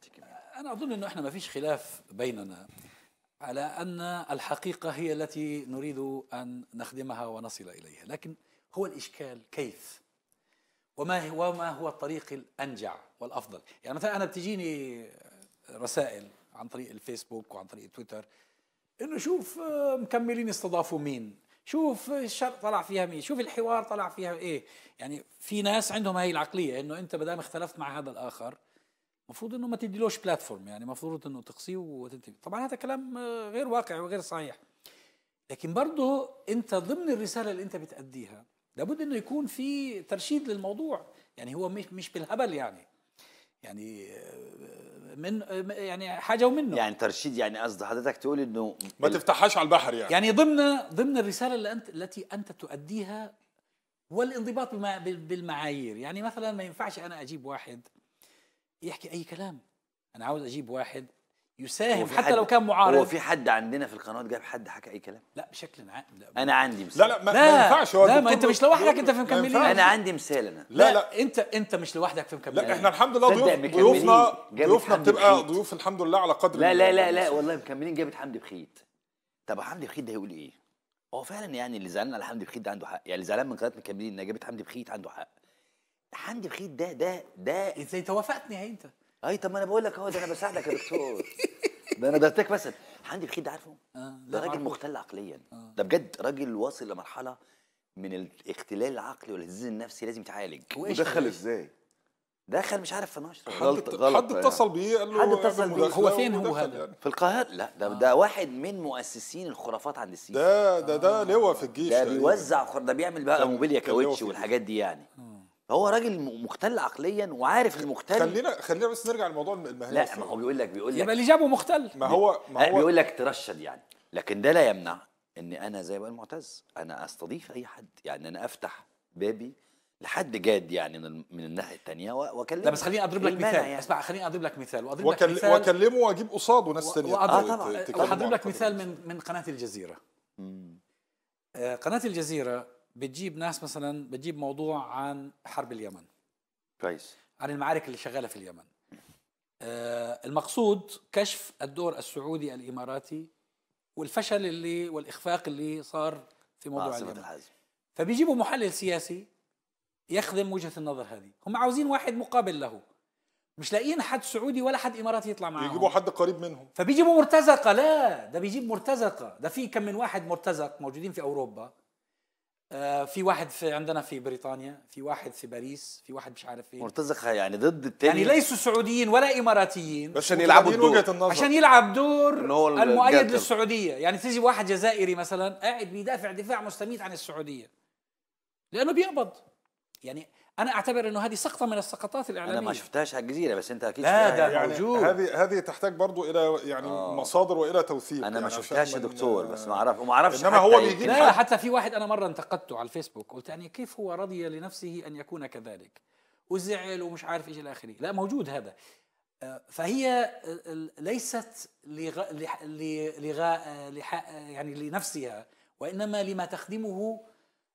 بيشتكي أنا أظن أنه إحنا ما فيش خلاف بيننا على أن الحقيقة هي التي نريد أن نخدمها ونصل إليها لكن هو الإشكال كيف وما هو وما هو الطريق الأنجع والأفضل يعني مثلا أنا بتجيني رسائل عن طريق الفيسبوك وعن طريق تويتر انه شوف آه، مكملين استضافوا مين شوف آه، الشرق طلع فيها مين شوف الحوار طلع فيها ايه يعني في ناس عندهم هاي العقليه انه انت ما دام اختلفت مع هذا الاخر المفروض انه ما تديلوش بلاتفورم يعني المفروض انه تقصيه وتنتهي طبعا هذا كلام آه، غير واقعي وغير صحيح لكن برضه انت ضمن الرساله اللي انت بتاديها لابد انه يكون في ترشيد للموضوع يعني هو مش مش بالهبل يعني يعني آه، من آه، يعني حاجه ومنه يعني ترشيد يعني قصد حضرتك تقول انه ما تفتحهاش على البحر يعني يعني ضمن ضمن الرساله اللي انت التي انت تؤديها والانضباط بالمعايير يعني مثلا ما ينفعش انا اجيب واحد يحكي اي كلام انا عاوز اجيب واحد يساهم حتى لو كان معارض هو في حد عندنا في القنوات جاب حد حكى اي كلام لا بشكل عام لا انا عندي مثال لا لا ما, ينفعش هو لا ما انت مش لوحدك انت في مكملين انا عندي مثال انا لا, لا لا انت انت مش لوحدك في مكملين لا احنا الحمد لله ضيوف ضيوفنا ضيوفنا بتبقى ضيوف الحمد لله على قدر لا لا لا لا والله مكملين جابت حمدي بخيت طب حمدي بخيت ده هيقول ايه؟ هو فعلا يعني اللي زعلان على حمدي بخيت ده عنده حق يعني اللي زعلان من قناه مكملين ان جابت حمدي بخيت عنده حق حمدي بخيت ده ده ده ازاي توافقتني اهي انت اي طب ما انا بقول لك اهو ده انا بساعدك يا دكتور ده انا درتك بس حمدي بخيت ده عارفه؟ آه ده راجل مختل عقليا آه. ده بجد راجل واصل لمرحله من الاختلال العقلي والهزيز النفسي لازم يتعالج ودخل يعني؟ ازاي؟ دخل مش عارف في نشر غلط غلط حد يعني. اتصل بيه قال له حد اتصل بيه هو فين هو هذا؟ يعني. في القاهره لا ده, آه. ده واحد من مؤسسين الخرافات عند السيسي ده ده ده لواء في الجيش ده بيوزع ده بيعمل بقى موبيليا كاوتش والحاجات دي يعني آه. فهو راجل مختل عقليا وعارف المختل خلينا خلينا بس نرجع لموضوع المهنيه لا ما هو بيقول لك بيقول لك يبقى اللي جابه مختل ما هو ما هو بيقول لك ترشد يعني لكن ده لا يمنع ان انا زي قال المعتز انا استضيف اي حد يعني انا افتح بابي لحد جاد يعني من من الناحيه الثانيه واكلمه لا بس خليني اضرب لك إيه مثال يعني. اسمع خليني اضرب لك مثال واضرب وكل... لك مثال واكلمه واجيب قصاده ناس ثانيه اه طبعا واضرب لك مثال من من قناه الجزيره مم. آه، قناة الجزيرة بتجيب ناس مثلا بتجيب موضوع عن حرب اليمن كويس عن المعارك اللي شغاله في اليمن آه المقصود كشف الدور السعودي الاماراتي والفشل اللي والاخفاق اللي صار في موضوع آه اليمن الحزم. فبيجيبوا محلل سياسي يخدم وجهه النظر هذه هم عاوزين واحد مقابل له مش لاقيين حد سعودي ولا حد اماراتي يطلع معاهم يجيبوا حد قريب منهم فبيجيبوا مرتزقه لا ده بيجيب مرتزقه ده في كم من واحد مرتزق موجودين في اوروبا آه، في واحد في عندنا في بريطانيا في واحد في باريس في واحد مش عارف فين مرتزقه يعني ضد التاني يعني ليسوا سعوديين ولا اماراتيين عشان يلعبوا الدور عشان يلعب دور المؤيد الجدل. للسعوديه يعني تيجي واحد جزائري مثلا قاعد بيدافع دفاع مستميت عن السعوديه لانه بيقبض يعني انا اعتبر انه هذه سقطه من السقطات الاعلاميه انا ما شفتهاش على الجزيره بس انت اكيد لا ده يعني موجود هذه هذه تحتاج برضو الى يعني أوه. مصادر والى توثيق انا يعني ما شفتهاش يا دكتور بس ما اعرف وما اعرفش انما هو بيجيب لا حتى, حتى في واحد انا مره انتقدته على الفيسبوك قلت يعني كيف هو رضي لنفسه ان يكون كذلك وزعل ومش عارف ايش الى اخره لا موجود هذا آه، فهي آه، ليست لغاء لغاء يعني لنفسها وانما لما تخدمه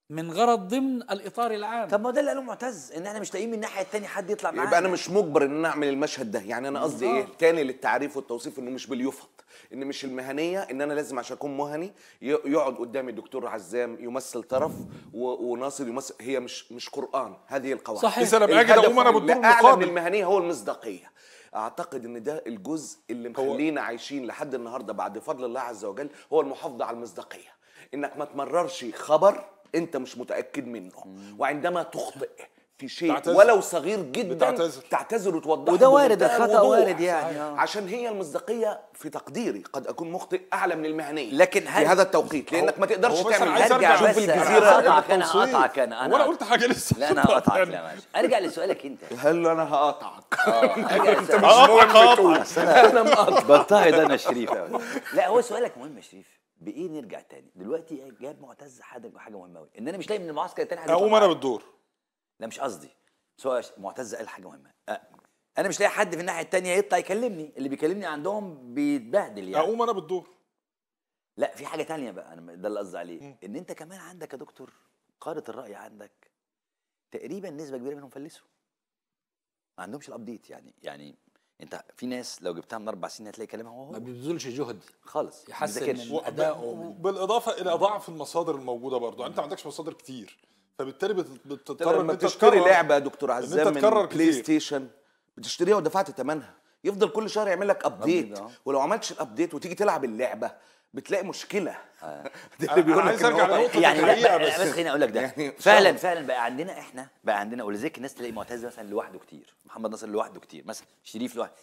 من غرض ضمن الاطار العام طب ما ده اللي قاله معتز ان احنا مش لاقيين من الناحيه الثانيه حد يطلع معانا يبقى انا مش مجبر ان انا اعمل المشهد ده يعني انا قصدي ايه تاني للتعريف والتوصيف انه مش باليفط ان مش المهنيه ان انا لازم عشان اكون مهني يقعد قدامي الدكتور عزام يمثل طرف وناصر يمثل هي مش مش قران هذه القواعد صحيح بس انا باجي اقوم انا بدور مقابل المهنيه هو المصداقيه اعتقد ان ده الجزء اللي مخلينا عايشين لحد النهارده بعد فضل الله عز وجل هو المحافظه على المصداقيه انك ما تمررش خبر انت مش متاكد منه وعندما تخطئ في شيء تعتذر. ولو صغير جدا بتعتذر. تعتذر وتوضح وده وارد الخطا وارد يعني آه. عشان هي المصداقيه في تقديري قد اكون مخطئ اعلى من المهنيه لكن هل... في هذا التوقيت لانك ما تقدرش تعمل ارجع شوف الجزيره أنا قطعك انا هقطعك انا انا ولا قلت حاجه لسه لا انا هقطعك لا يعني. ارجع لسؤالك انت هل انا هقطعك آه. انت مش هقطعك انا بضطهد انا شريف لا هو سؤالك مهم يا شريف بايه نرجع تاني دلوقتي جاب معتز حاجه مهمه قوي ان انا مش لاقي من المعسكر تاني حاجه اقوم انا بالدور لا مش قصدي بس هو معتز قال حاجه مهمه انا مش لاقي حد في الناحيه الثانيه يطلع يكلمني اللي بيكلمني عندهم بيتبهدل يعني اقوم انا بالدور لا في حاجه تانية بقى انا ده اللي قصدي عليه م. ان انت كمان عندك يا دكتور قاره الراي عندك تقريبا نسبه كبيره منهم فلسوا ما عندهمش الابديت يعني يعني انت في ناس لو جبتها من اربع سنين هتلاقي كلامها هو ما بيبذلش جهد خالص يحسن اداؤه بالاضافه الى ضعف المصادر الموجوده برضه يعني انت ما عندكش مصادر كتير فبالتالي بتضطر ان تشتري لعبه يا دكتور عزام انت كتير. من بلاي ستيشن بتشتريها ودفعت ثمنها يفضل كل شهر يعمل لك ابديت آه. ولو عملتش الابديت وتيجي تلعب اللعبه بتلاقي مشكله آه. ده اللي بيقول لك يعني بس, بس خليني اقول لك ده يعني فعلا فعلا بقى عندنا احنا بقى عندنا ولذلك الناس تلاقي معتز مثلا لوحده كتير محمد ناصر لوحده كتير مثلا شريف لوحده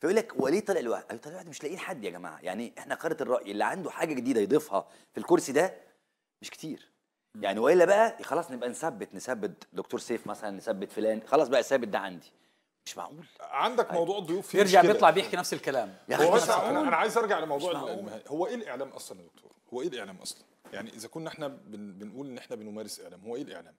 فيقول لك وليه طلع لوحده؟ أيوة، قال طلع لوحده مش لاقيين حد يا جماعه يعني احنا قاره الراي اللي عنده حاجه جديده يضيفها في الكرسي ده مش كتير يعني والا بقى إيه، خلاص نبقى نثبت نثبت دكتور سيف مثلا نثبت فلان خلاص بقى ثابت ده عندي مش معقول عندك طيب. موضوع الضيوف يرجع بيطلع بيحكي نفس الكلام يعني هو بس انا عايز ارجع لموضوع هو ايه الاعلام اصلا يا دكتور هو ايه الاعلام اصلا يعني اذا كنا احنا بن... بنقول ان احنا بنمارس اعلام هو ايه الاعلام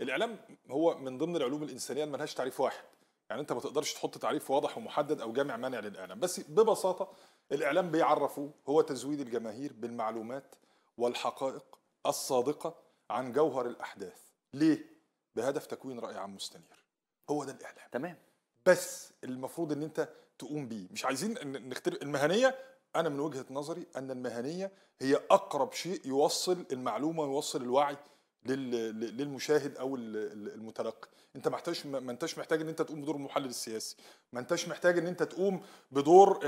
الاعلام هو من ضمن العلوم الانسانيه ما لهاش تعريف واحد يعني انت ما تقدرش تحط تعريف واضح ومحدد او جامع مانع للاعلام بس ببساطه الاعلام بيعرفه هو تزويد الجماهير بالمعلومات والحقائق الصادقه عن جوهر الاحداث ليه بهدف تكوين راي عام مستنير هو ده الاعلام تمام بس المفروض ان انت تقوم بيه مش عايزين نختلف المهنيه انا من وجهه نظري ان المهنيه هي اقرب شيء يوصل المعلومه ويوصل الوعي للمشاهد او المتلقي انت محتاج ما انتش محتاج ان انت تقوم بدور المحلل السياسي ما انتش محتاج ان انت تقوم بدور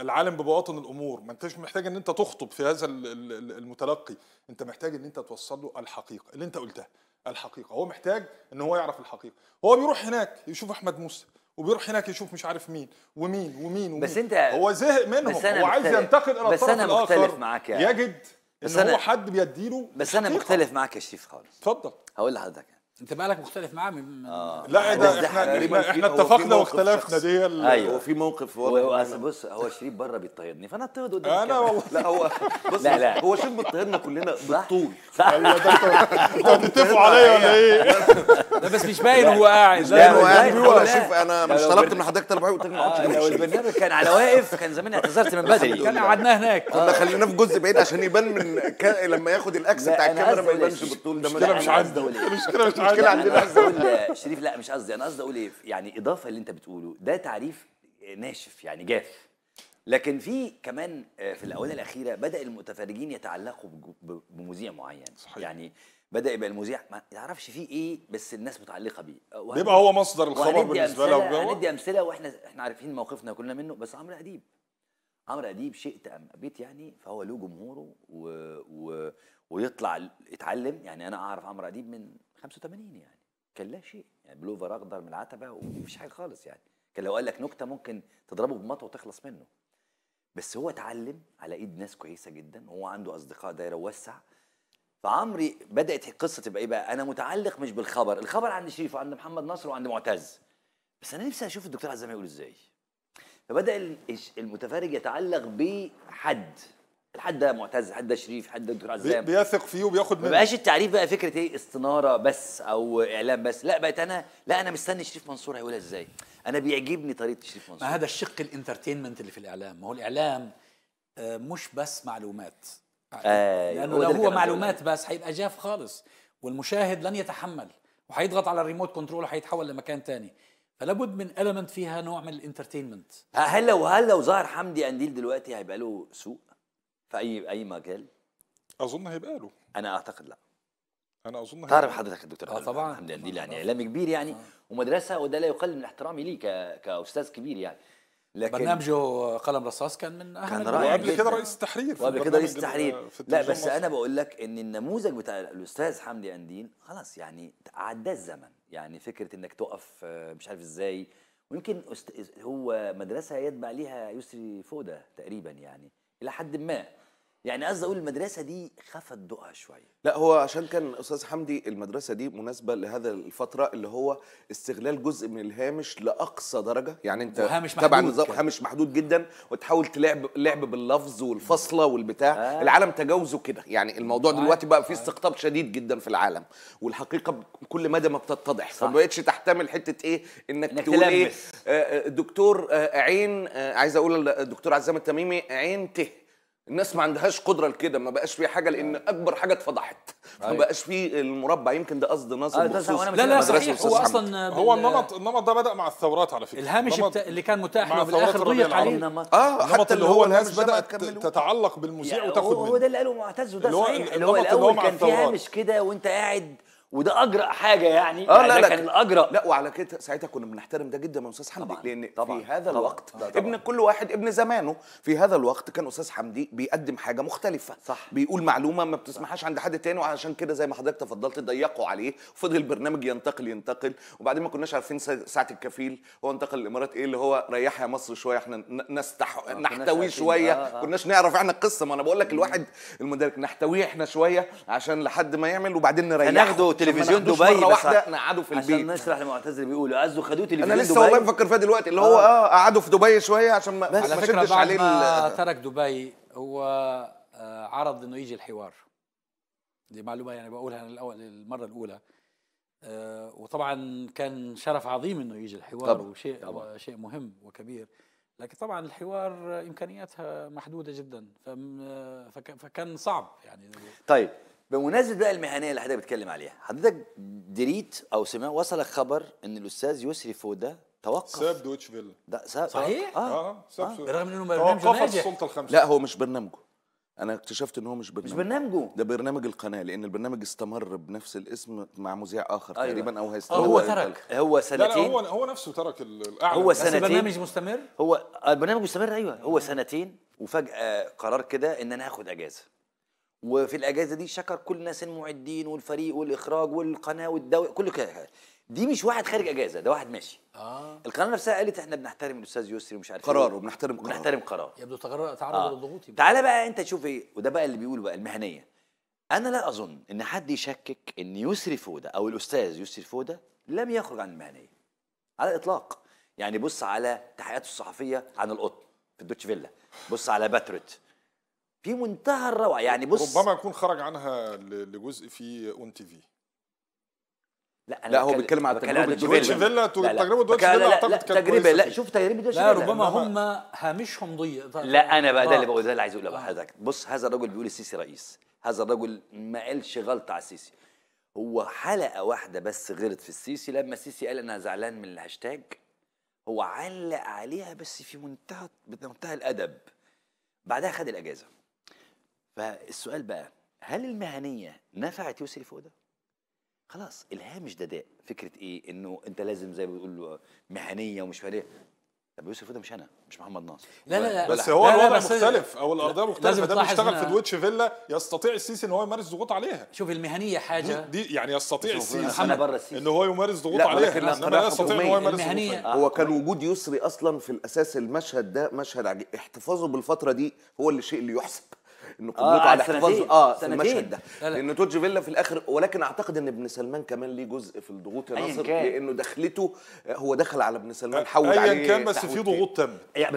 العالم ببواطن الامور ما انتش محتاج ان انت تخطب في هذا المتلقي انت محتاج ان انت توصل له الحقيقه اللي انت قلتها الحقيقه هو محتاج ان هو يعرف الحقيقه هو بيروح هناك يشوف احمد موسى وبيروح هناك يشوف مش عارف مين ومين ومين, ومين. بس انت هو زهق منهم هو عايز ينتقل الى الطرف الاخر بس انا مختلف معاك يعني. يجد بس إن أنا هو حد بيديله بس انا مختلف معاك يا شريف خالص اتفضل هقول لحضرتك انت مالك مختلف معاه من آه. لا ده يعني احنا احنا اتفقنا واختلفنا دي ايوه في موقف هو بص هو شريف بره بيطيرني فانا اتطرد قدامك انا والله لا هو بص لا لا هو شريف بيطيرنا كلنا بالطول ايوه ده بتتفقوا عليا ولا ايه؟ لا بس مش باين هو قاعد مش باين هو قاعد ولا شوف انا مش طلبت من حضرتك طلب قلت لك ما لو البرنامج كان على واقف كان زمان اعتذرت من بدري كان قعدناه هناك كنا آه. خليناه في جزء بعيد عشان يبان من لما ياخد الاكس بتاع الكاميرا ما يبانش بالطول ده مش عندي المشكله مش عندي المشكله يعني عندنا قصدي اقول شريف لا مش قصدي انا قصدي اقول ايه يعني اضافه اللي انت بتقوله ده تعريف ناشف يعني جاف لكن في كمان آه، في الاونه الاخيره بدا المتفرجين يتعلقوا بمذيع معين صحيح. يعني بدا يبقى المذيع ما يعرفش فيه ايه بس الناس متعلقه بيه أه، بيبقى هو مصدر الخبر بالنسبه لها هندي امثله واحنا احنا عارفين موقفنا كلنا منه بس عمرو اديب عمرو اديب شئت ام ابيت يعني فهو له جمهوره و... و... ويطلع يتعلم يعني انا اعرف عمرو اديب من 85 يعني كان لا شيء يعني بلوفر اخضر من العتبه ومفيش حاجه خالص يعني كان لو قال لك نكته ممكن تضربه بمطوه وتخلص منه بس هو اتعلم على ايد ناس كويسه جدا وهو عنده اصدقاء دايره ووسع فعمري بدات القصه تبقى ايه بقى انا متعلق مش بالخبر الخبر عند شريف وعند محمد نصر وعند معتز بس انا نفسي اشوف الدكتور عزام يقول ازاي فبدا المتفرج يتعلق بحد الحد ده معتز الحد ده شريف الحد ده دكتور عزام بيثق فيه وبياخد منه ما بقاش التعريف بقى فكره ايه استناره بس او اعلام بس لا بقت انا لا انا مستني شريف منصور هيقولها ازاي انا بيعجبني طريقه شريف منصور ما هذا الشق الانترتينمنت اللي في الاعلام ما هو الاعلام آه، مش بس معلومات آه، آه، لانه لو هو معلومات بس هيبقى جاف خالص والمشاهد لن يتحمل وهيضغط على الريموت كنترول وهيتحول لمكان تاني فلا بد من المنت فيها نوع من الانترتينمنت هل لو هل لو ظهر حمدي انديل دلوقتي هيبقى له سوق في اي اي مجال اظن هيبقى له انا اعتقد لا انا اظن تعرف حضرتك الدكتور اه طبعا الحمد لله يعني آه. اعلامي كبير يعني آه. ومدرسه وده لا يقلل من احترامي ليه كاستاذ كبير يعني لكن برنامجه قلم رصاص كان من اهم كان رائع وقبل كده رئيس التحرير وقبل كده رئيس التحرير لا بس مصر. انا بقول لك ان النموذج بتاع الاستاذ حمدي اندين خلاص يعني عدى الزمن يعني فكره انك تقف آه، مش عارف ازاي ويمكن هو مدرسه يتبع ليها يسري فوده تقريبا يعني الى حد ما يعني قصدي اقول المدرسه دي خفت ضوءها شويه لا هو عشان كان استاذ حمدي المدرسه دي مناسبه لهذا الفتره اللي هو استغلال جزء من الهامش لاقصى درجه يعني انت هامش تبع نظام هامش محدود جدا وتحاول تلعب لعب باللفظ والفصله والبتاع آه. العالم تجاوزه كده يعني الموضوع آه. دلوقتي بقى فيه آه. استقطاب شديد جدا في العالم والحقيقه كل مدى ما بتتضح فما بقتش تحتمل حته ايه انك, إنك تقول ايه آه، آه، دكتور عين عايز اقول دكتور عزام التميمي عين ته الناس ما عندهاش قدره لكده ما بقاش في حاجه لان أيوة. اكبر حاجه اتفضحت ما أيوة. بقاش في المربع يمكن ده قصد آه بخصوص لا لا صحيح هو اصلا هو النمط النمط ده بدا مع الثورات على فكره الهامش بتا... اللي كان متاح له في الاخر ضيق عليه اه حتى اللي هو الناس بدات تتعلق بالمذيع يعني وتاخد هو ده اللي قاله معتز وده صحيح اللي هو الاول كان في هامش كده وانت قاعد وده اجرأ حاجه يعني اه يعني لا, لا كان الاجرأ لا وعلى كده ساعتها كنا بنحترم ده جدا من استاذ حمدي لان طبعًا في هذا طبعًا الوقت طبعًا ابن كل واحد ابن زمانه في هذا الوقت كان استاذ حمدي بيقدم حاجه مختلفه صح بيقول معلومه ما بتسمعهاش عند حد تاني وعشان كده زي ما حضرتك تفضلت ضيقوا عليه وفضل البرنامج ينتقل ينتقل وبعدين ما كناش عارفين ساعه الكفيل هو انتقل الامارات ايه اللي هو ريح يا مصر شويه احنا نستح آه نحتويه شويه آه آه. كناش نعرف احنا القصه ما انا بقول لك الواحد المدرك نحتويه احنا شويه عشان لحد ما يعمل وبعدين نريحه تلفزيون دبي مره واحده قعدوا في البيت عشان نشرح لمعتزل بيقولوا عزوا خدوه تلفزيون دبي انا لسه والله بفكر فيها دلوقتي اللي هو آه. اه قعدوا في دبي شويه عشان ما على فكره بعد عليه ما ترك دبي هو آه، عرض انه يجي الحوار دي معلومه يعني بقولها الاول للمره الاولى آه، وطبعا كان شرف عظيم انه يجي الحوار طبعا. وشيء طبعا. شيء مهم وكبير لكن طبعا الحوار امكانياتها محدوده جدا فكان صعب يعني طيب بمناسبه بقى المهنيه اللي حضرتك بتتكلم عليها حضرتك دريت او سمع وصلك خبر ان الاستاذ يسري فوده توقف ساب دويتش فيلا ده ساب آه، صحيح اه, آه. آه. ساب آه. برغم انه برنامج توقف السلطه الخمسه لا هو مش برنامجه انا اكتشفت ان هو مش برنامج مش برنامجه ده برنامج القناه لان البرنامج استمر بنفس الاسم مع مذيع اخر أيوة. تقريبا او هيستمر آه، هو, ترك هو سنتين لا, لا هو هو نفسه ترك الاعلى هو سنتين بس البرنامج مستمر هو البرنامج مستمر ايوه هو سنتين وفجاه قرار كده ان انا هاخد اجازه وفي الاجازه دي شكر كل الناس المعدين والفريق والاخراج والقناه والدواء كل كده دي مش واحد خارج اجازه ده واحد ماشي آه. القناه نفسها قالت احنا بنحترم الاستاذ يسري ومش عارف إيه. قراره بنحترم قراره بنحترم قراره يبدو تعرض آه. للضغوط تعالى بقى انت شوف ايه وده بقى اللي بيقوله بقى المهنيه انا لا اظن ان حد يشكك ان يسري فوده او الاستاذ يسري فوده لم يخرج عن المهنيه على الاطلاق يعني بص على تحياته الصحفيه عن القطن في الدوتش فيلا بص على باتريت في منتهى الروعه يعني بص ربما يكون خرج عنها لجزء في اون تي في لا أنا لا هو بيتكلم على تجربه دويتش فيلا تجربه دويتش فيلا اعتقد كانت تجربه لا شوف تجربه دويتش فيلا لا ربما هم هامشهم ضيق لا انا بقى ده اللي آه. بقول ده اللي عايز اقوله لحضرتك آه. بص هذا الرجل بيقول السيسي رئيس هذا الرجل ما قالش غلطه على السيسي هو حلقه واحده بس غلط في السيسي لما السيسي قال انا زعلان من الهاشتاج هو علق عليها بس في منتهى بمنتهى الادب بعدها خد الاجازه فالسؤال بقى هل المهنيه نفعت يوسف فؤاد خلاص الهامش ده داء فكره ايه انه انت لازم زي ما بيقولوا مهنيه ومش مهنيه طب يوسف ده مش انا مش محمد ناصر لا لا لا بس لا هو الوضع مختلف او الارضيه مختلفه ده بيشتغل في دويتش فيلا يستطيع السيسي ان هو يمارس ضغوط عليها شوف المهنيه حاجه دي يعني يستطيع السيسي ان هو يمارس ضغوط عليها لا لا يستطيع ان هو يمارس ضغوط هو كان وجود يسري اصلا في الاساس المشهد ده مشهد عجيب احتفاظه بالفتره دي هو اللي شيء اللي يحسب ان قدرته آه على حفاظ اه في المشهد ده لا لا. لان توتش فيلا في الاخر ولكن اعتقد ان ابن سلمان كمان ليه جزء في الضغوط يا ناصر لانه دخلته هو دخل على ابن سلمان حول عليه ايا كان بس في ضغوط تم يعني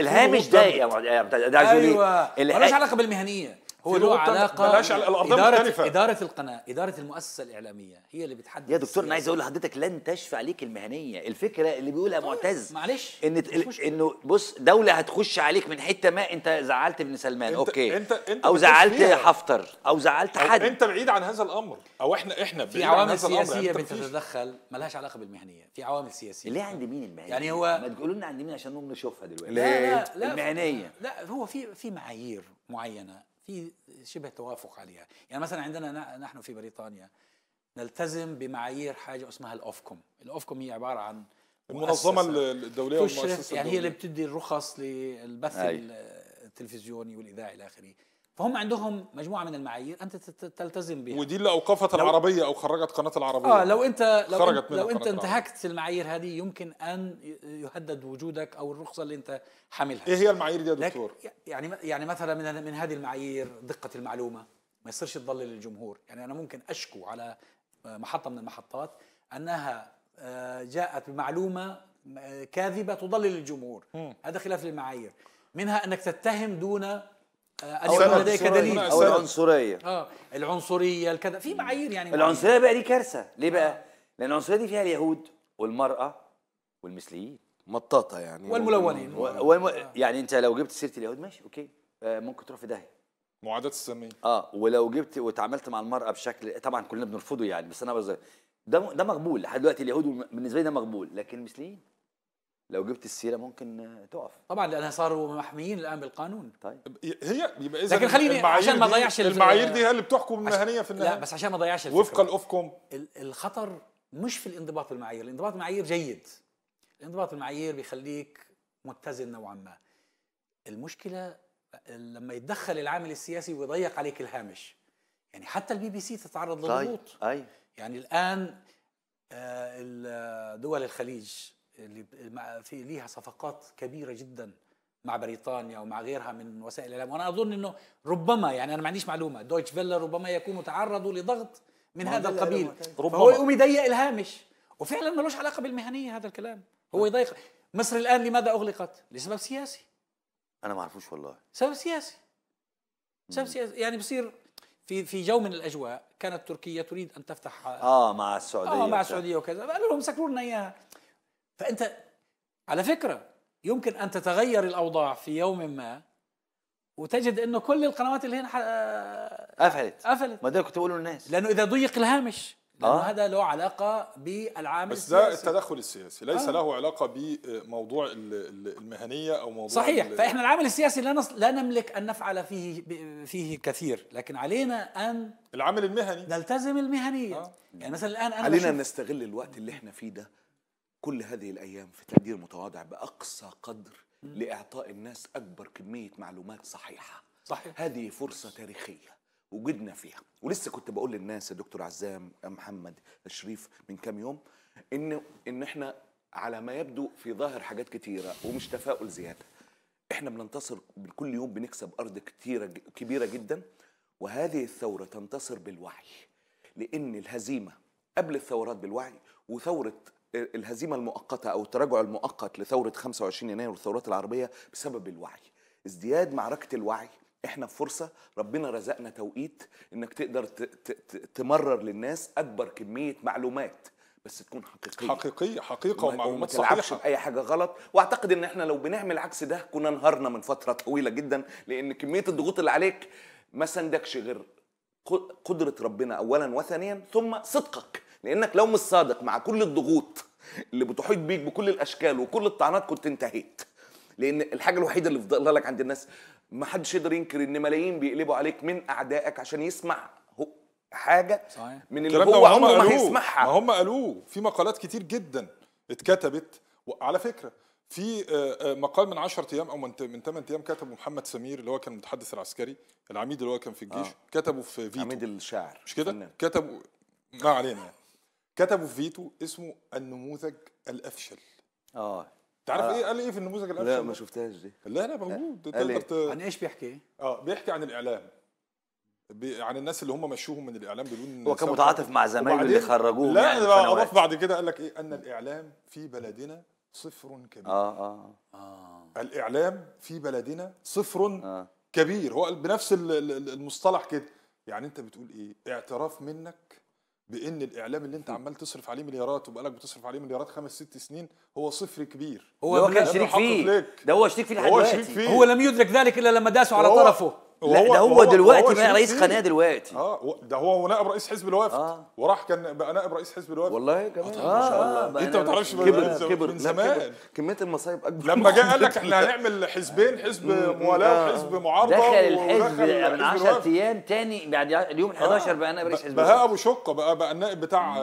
الهامش ده يا عايز إيه؟ ايوه ملوش علاقه بالمهنيه هو له علاقه بلاش على الارض إدارة مختلفه اداره القناه اداره المؤسسه الاعلاميه هي اللي بتحدد يا دكتور انا عايز اقول لحضرتك لن تشفع عليك المهنيه الفكره اللي بيقولها طيب، معتز معلش ان انه بص دوله هتخش عليك من حته ما انت زعلت ابن سلمان انت اوكي انت انت او زعلت حفتر او زعلت أو حد انت بعيد عن هذا الامر او احنا احنا في عوامل يعني سياسيه بتتدخل ملهاش علاقه بالمهنيه في عوامل سياسيه ليه عند مين المهنيه يعني هو ما تقولوا لنا عند مين عشان نشوفها دلوقتي لا لا المهنيه لا هو في في معايير معينه في شبه توافق عليها يعني مثلا عندنا نحن في بريطانيا نلتزم بمعايير حاجه اسمها الاوفكوم الاوفكوم هي عباره عن المنظمه الدوليه والمؤسسه يعني هي اللي بتدي الرخص للبث أي. التلفزيوني والاذاعي الى اخره فهم عندهم مجموعه من المعايير انت تلتزم بها ودي اللي اوقفت العربيه او خرجت قناه العربيه اه لو انت لو خرجت انت لو انت انتهكت المعايير هذه يمكن ان يهدد وجودك او الرخصه اللي انت حاملها ايه هي المعايير دي يا دكتور يعني يعني مثلا من من هذه المعايير دقه المعلومه ما يصيرش تضلل الجمهور يعني انا ممكن اشكو على محطه من المحطات انها آه، جاءت بمعلومه آه، كاذبه تضلل الجمهور هذا خلاف المعايير منها انك تتهم دون أن آه، لديك دليل أو العنصرية آه العنصرية الكذا في معايير يعني العنصرية بقى دي كارثة ليه بقى؟ آه. لأن العنصرية دي فيها اليهود والمرأة والمثليين مطاطة يعني والملونين و... و... آه. يعني أنت لو جبت سيرة اليهود ماشي أوكي آه ممكن تروح في داهية معاداة السامية اه ولو جبت وتعاملت مع المرأة بشكل طبعا كلنا بنرفضه يعني بس أنا بزر... ده ده مقبول لحد دلوقتي اليهود بالنسبة لي ده مقبول لكن المثليين لو جبت السيره ممكن تقف طبعا لانها صاروا محميين الان بالقانون طيب هي يبقى اذا لكن خليني عشان ما اضيعش المعايير دي هي اللي بتحكم المهنيه في النهايه لا بس عشان ما اضيعش وفقا لافقكم الخطر مش في الانضباط بالمعايير الانضباط بالمعايير جيد الانضباط بالمعايير بيخليك متزن نوعا ما المشكله لما يتدخل العامل السياسي ويضيق عليك الهامش يعني حتى البي بي سي تتعرض لضغوط طيب. يعني الان آه، دول الخليج اللي في ليها صفقات كبيره جدا مع بريطانيا ومع غيرها من وسائل الاعلام وانا اظن انه ربما يعني انا ما عنديش معلومه دويتش فيلا ربما يكونوا تعرضوا لضغط من هذا القبيل ربما هو يقوم يضيق الهامش وفعلا ملوش علاقه بالمهنيه هذا الكلام هو طيب. يضيق مصر الان لماذا اغلقت؟ لسبب سياسي انا ما اعرفوش والله سبب سياسي سبب سياسي يعني بصير في في جو من الاجواء كانت تركيا تريد ان تفتح اه مع السعوديه اه مع السعوديه وكذا قالوا لهم سكروا لنا اياها فانت على فكره يمكن ان تتغير الاوضاع في يوم ما وتجد انه كل القنوات اللي هنا آه، قفلت قفلت ما ده كنت بقوله للناس لانه اذا ضيق الهامش لانه آه. هذا له علاقه بالعامل بس ده السياسي. التدخل السياسي ليس آه. له علاقه بموضوع المهنيه او موضوع صحيح ال... فاحنا العامل السياسي لا نص... لا نملك ان نفعل فيه فيه كثير لكن علينا ان العامل المهني نلتزم المهنيه آه. يعني مثلا الان أنا علينا نستغل الوقت اللي احنا فيه ده كل هذه الايام في تقدير متواضع باقصى قدر لاعطاء الناس اكبر كميه معلومات صحيحه صحيح هذه فرصه تاريخيه وجدنا فيها ولسه كنت بقول للناس يا دكتور عزام محمد الشريف من كام يوم ان ان احنا على ما يبدو في ظاهر حاجات كتيره ومش تفاؤل زياده احنا بننتصر كل يوم بنكسب ارض كتيره كبيره جدا وهذه الثوره تنتصر بالوعي لان الهزيمه قبل الثورات بالوعي وثوره الهزيمه المؤقته او التراجع المؤقت لثوره 25 يناير والثورات العربيه بسبب الوعي ازدياد معركه الوعي احنا في فرصه ربنا رزقنا توقيت انك تقدر تمرر للناس اكبر كميه معلومات بس تكون حقيقيه حقيقيه حقيقه ومعلومات صحيحه ما تلعبش باي حاجه غلط واعتقد ان احنا لو بنعمل عكس ده كنا انهارنا من فتره طويله جدا لان كميه الضغوط اللي عليك ما سندكش غير قدره ربنا اولا وثانيا ثم صدقك لانك لو مش صادق مع كل الضغوط اللي بتحيط بيك بكل الاشكال وكل الطعنات كنت انتهيت لان الحاجه الوحيده اللي فضلها لك عند الناس ما حدش يقدر ينكر ان ملايين بيقلبوا عليك من اعدائك عشان يسمع حاجه صحيح. من اللي هو عمره ما هيسمعها ما هم قالوه في مقالات كتير جدا اتكتبت وعلى فكره في آه، آه، مقال من 10 ايام او من 8 ايام كتبه محمد سمير اللي هو كان المتحدث العسكري العميد اللي هو كان في الجيش آه. كتبه في فيتو عميد الشاعر مش كده كتبه ما علينا يعني كتبوا في فيتو اسمه النموذج الافشل اه تعرف آه. ايه قال ايه في النموذج الافشل لا ما شفتهاش دي لا لا موجود آه. تقدر ت... عن ايش بيحكي اه بيحكي عن الاعلام بي... عن الناس اللي هم مشوهم من الاعلام بدون هو كان متعاطف مع زمايله اللي خرجوه لا يعني اضاف بعد كده قال لك ايه ان الاعلام في بلدنا صفر كبير اه اه اه, آه. الاعلام في بلدنا صفر آه. كبير هو بنفس المصطلح كده يعني انت بتقول ايه اعتراف منك بان الاعلام اللي انت عمال تصرف عليه مليارات وبقالك بتصرف عليه مليارات خمس ست سنين هو صفر كبير هو كان شريك فيه ده هو شريك فيه لحد دلوقتي هو لم يدرك ذلك الا لما داسوا على طرفه لا ده هو دلوقتي بقى رئيس قناه دلوقتي اه ده هو نائب رئيس حزب الوفد آه. وراح كان بقى نائب رئيس حزب الوفد والله كمان آه, ما شاء الله آه. انت ما تعرفش كبر كبر من زمان كميه المصايب اكبر لما جه قال لك احنا هنعمل حزبين حزب آه. موالاه وحزب معارضه دخل الحزب من 10 ايام تاني بعد اليوم 11 آه. بقى نائب رئيس حزب بهاء ابو شقه بقى بقى النائب بتاع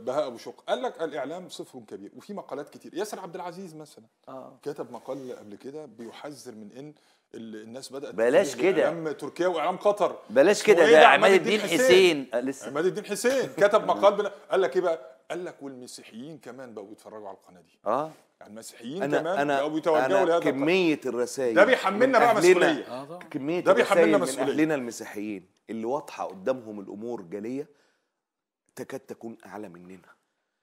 بهاء ابو شقه قال لك الاعلام صفر كبير وفي مقالات كتير ياسر عبد العزيز مثلا كتب مقال قبل كده بيحذر من ان الناس بدات بلاش كده واعلام تركيا واعلام قطر بلاش كده ده عماد الدين حسين, حسين. آه، لسه عماد الدين حسين كتب مقال بنا قال لك ايه بقى قال لك والمسيحيين كمان بقوا بيتفرجوا على القناه دي اه المسيحيين أنا كمان أنا بقوا يتوجهوا لهذا كميه الرسائل ده بيحملنا بقى مسؤوليه آه، كميه ده بيحملنا مسؤوليه لنا اهلنا المسيحيين اللي واضحه قدامهم الامور جليه تكاد تكون اعلى مننا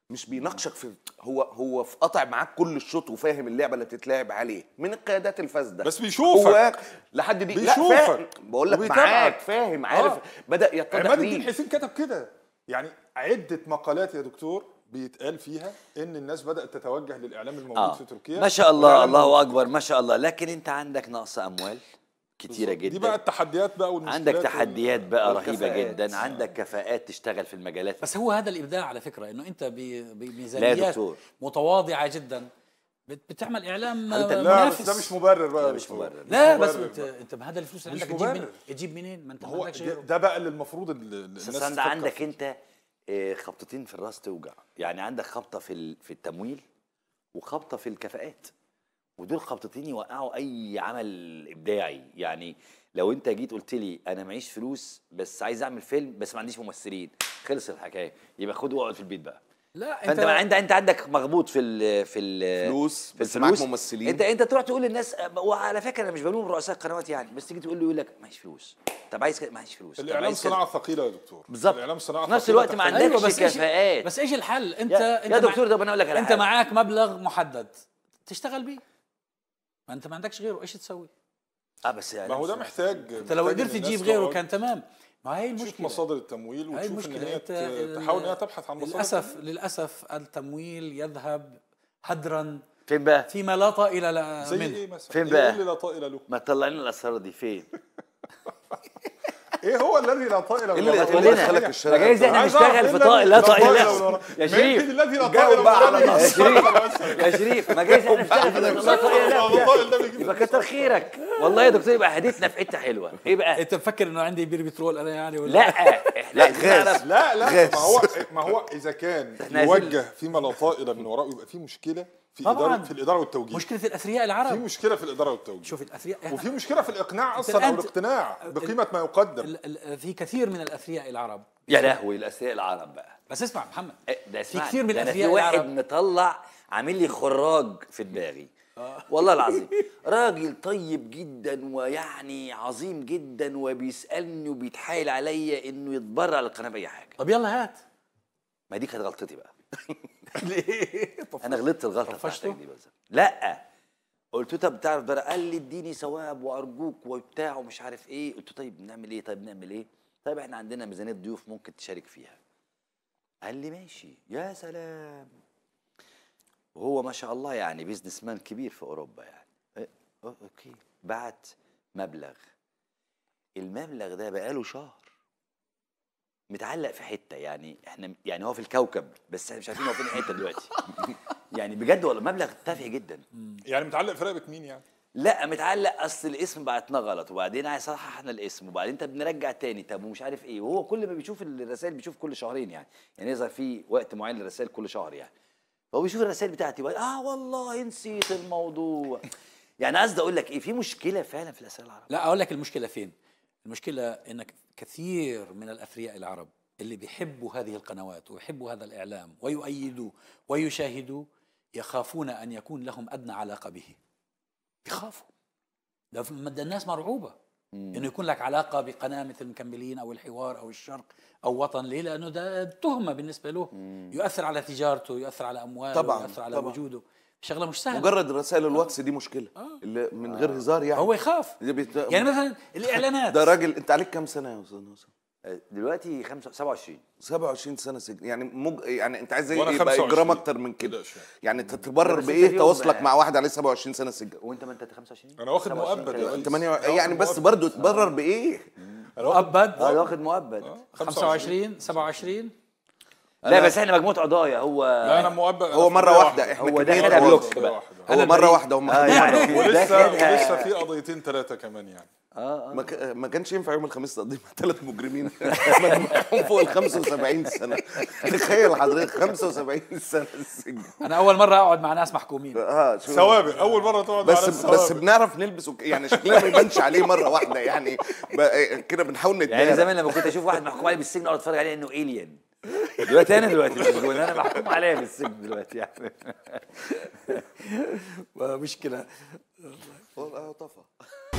مش بيناقشك في هو هو في قطع معاك كل الشوط وفاهم اللعبه اللي بتتلعب عليه من القيادات الفاسده بس بيشوفك هو لحد دي بيشوفك بقول لك معاك فاهم آه. عارف آه. بدا يتضح عماد الدين حسين كتب كده يعني عده مقالات يا دكتور بيتقال فيها ان الناس بدات تتوجه للاعلام الموجود آه. في تركيا ما شاء الله الله اكبر ما شاء الله لكن انت عندك نقص اموال كتيره جدا دي بقى التحديات بقى والمشكلات عندك تحديات بقى رهيبه جدا عندك كفاءات تشتغل في المجالات بس هو هذا الابداع على فكره انه انت بميزانيات متواضعه جدا بتعمل اعلام منافس لا بس ده مش مبرر بقى ده مش مبرر لا مش مبرر بس انت انت بهذا الفلوس اللي عندك تجيب منين تجيب منين ما انت هو ده بقى اللي المفروض الناس انت عندك انت آه، خبطتين في الراس توجع يعني عندك خبطه في في التمويل وخبطه في الكفاءات ودول خبطتين يوقعوا اي عمل ابداعي يعني لو انت جيت قلت لي انا معيش فلوس بس عايز اعمل فيلم بس ما عنديش ممثلين خلص الحكايه يبقى خد واقعد في البيت بقى لا فانت انت ما انت انت عندك مغبوط في الـ في ال فلوس في بس معاك ممثلين انت انت تروح تقول للناس وعلى فكره انا مش بلوم رؤساء القنوات يعني بس تيجي تقول له يقول لك معيش فلوس طب عايز كده معيش فلوس الاعلام صناعه ثقيله يا دكتور بالظبط الاعلام صناعه في نفس الوقت ما عندكش أيوة بس كفاءات بس ايش الحل انت يا, انت يا دكتور ده انا اقول لك انت معاك مبلغ محدد تشتغل بيه ما انت ما عندكش غيره ايش تسوي؟ اه بس يعني ما هو ده محتاج انت لو قدرت تجيب غيره كان تمام ما هي المشكله تشوف مصادر التمويل وتشوف ان هي تحاول انها تبحث عن مصادر للاسف للاسف التمويل يذهب هدرا فين بقى؟ فيما لا طائل له زي ايه مثلا؟ فين إيه بقى؟ اللي لا طائل له؟ ما تطلع لنا الاسرار دي فين؟ ايه هو الذي لا طائل له اللي دخلك الشارع ده جايز احنا نشتغل في طائل لا طائل له يا شريف الذي لا طائل له يا شريف يا شريف ما جايز احنا نشتغل في لا طائل له يبقى كتر خيرك والله يا دكتور يبقى حديثنا في حته حلوه ايه بقى انت مفكر انه عندي بير بترول انا يعني ولا لا لا غاز لا لا غاز. ما هو ما هو اذا كان يوجه فيما لا طائل من وراءه يبقى في مشكله في طبعا إدارة في الاداره والتوجيه مشكله الاثرياء العرب في مشكله في الاداره والتوجيه شوف الاثرياء وفي مشكله في الاقناع اصلا او الاقتناع بقيمه ما يقدم في كثير من الاثرياء العرب يا لهوي الاثرياء العرب بقى بس اسمع محمد إيه، ده اسمع في كثير من الاثرياء العرب واحد مطلع عامل لي خراج في دماغي والله العظيم راجل طيب جدا ويعني عظيم جدا وبيسالني وبيتحايل عليا انه يتبرع للقناه باي حاجه طب يلا هات ما دي كانت غلطتي بقى ليه انا غلطت الغلطه بتاعتك دي بس لا قلت له طب تعرف ده قال لي اديني ثواب وارجوك وبتاع ومش عارف ايه قلت له طيب نعمل ايه طيب نعمل ايه طيب احنا عندنا ميزانيه ضيوف ممكن تشارك فيها قال لي ماشي يا سلام وهو ما شاء الله يعني بيزنس مان كبير في اوروبا يعني إيه؟ اوكي بعت مبلغ المبلغ ده بقاله شهر متعلق في حته يعني احنا يعني هو في الكوكب بس احنا مش عارفين هو فين الحته دلوقتي يعني بجد والله مبلغ تافه جدا يعني متعلق في رقبه مين يعني لا متعلق اصل الاسم بعتنا غلط وبعدين عايز صححنا الاسم وبعدين طب نرجع تاني طب ومش عارف ايه وهو كل ما بيشوف الرسائل بيشوف كل شهرين يعني يعني يظهر في وقت معين للرسائل كل شهر يعني فهو بيشوف الرسائل بتاعتي بقى اه والله نسيت الموضوع يعني قصدي اقول لك ايه في مشكله فعلا في الاسئله العرب لا اقول لك المشكله فين المشكله انك كثير من الاثرياء العرب اللي بيحبوا هذه القنوات ويحبوا هذا الاعلام ويؤيدوه ويشاهدوه يخافون ان يكون لهم ادنى علاقه به بيخافوا ده الناس مرعوبه مم. انه يكون لك علاقه بقناه مثل مكملين او الحوار او الشرق او وطن ليه؟ لانه ده تهمه بالنسبه له مم. يؤثر على تجارته يؤثر على امواله طبعا يؤثر على طبعًا. وجوده شغله مش سهله مجرد رسائل آه. الواتس دي مشكله آه. اللي من آه. غير هزار يعني هو يخاف يعني مثلا الاعلانات ده راجل انت عليك كم سنه يا استاذ دلوقتي 27 27 سنه سجن يعني مج... يعني انت عايز ايه يبقى اجرام اكتر من كده يعني تتبرر بايه تواصلك آه، مع واحد عليه 27 سنه سجن وانت ما انت 25 انا واخد مؤبد انت 28 يعني بس برضه تبرر بايه مؤبد انا واخد مؤبد 25 27 لا بس احنا مجموعه قضايا هو لا انا مؤبد هو مره واحده احنا هو ده خدها بلوك بقى هو مره واحده هم آه، يعني ولسه ولسه في قضيتين ثلاثه كمان يعني اه, آه. ما ما كانش ينفع يوم الخميس تقضي مع ثلاث مجرمين مجموعهم فوق ال 75 سنه تخيل حضرتك 75 سنه السجن انا اول مره اقعد مع ناس محكومين اه سوابق آه، اول مره تقعد بس مع ناس بس بنعرف نلبس يعني شكلنا ما يبانش عليه مره واحده يعني كده بنحاول نتضايق يعني زمان لما كنت اشوف واحد محكوم عليه بالسجن اقعد اتفرج عليه انه إيليان دلوقتي انا دلوقتي مسجون انا محكوم عليا بالسجن دلوقتي يعني مشكله والله طفى